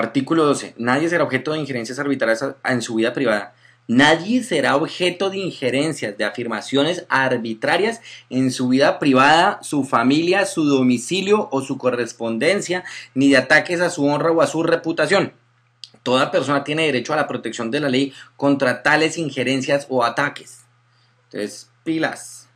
Artículo 12. Nadie será objeto de injerencias arbitrarias en su vida privada. Nadie será objeto de injerencias, de afirmaciones arbitrarias en su vida privada, su familia, su domicilio o su correspondencia, ni de ataques a su honra o a su reputación. Toda persona tiene derecho a la protección de la ley contra tales injerencias o ataques. Entonces, pilas.